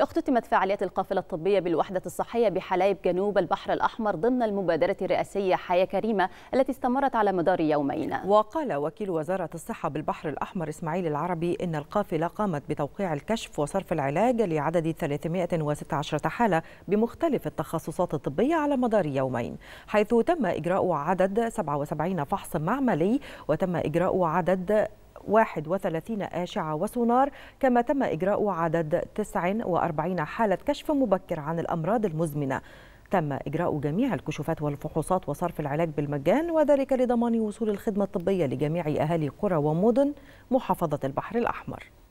اختتمت فعاليات القافلة الطبية بالوحدة الصحية بحلايب جنوب البحر الأحمر ضمن المبادرة الرئاسية حياة كريمة التي استمرت على مدار يومين وقال وكيل وزارة الصحة بالبحر الأحمر إسماعيل العربي إن القافلة قامت بتوقيع الكشف وصرف العلاج لعدد 316 حالة بمختلف التخصصات الطبية على مدار يومين حيث تم إجراء عدد 77 فحص معملي وتم إجراء عدد 31 آشعة وسونار كما تم إجراء عدد 49 حالة كشف مبكر عن الأمراض المزمنة تم إجراء جميع الكشوفات والفحوصات وصرف العلاج بالمجان وذلك لضمان وصول الخدمة الطبية لجميع أهالي قرى ومدن محافظة البحر الأحمر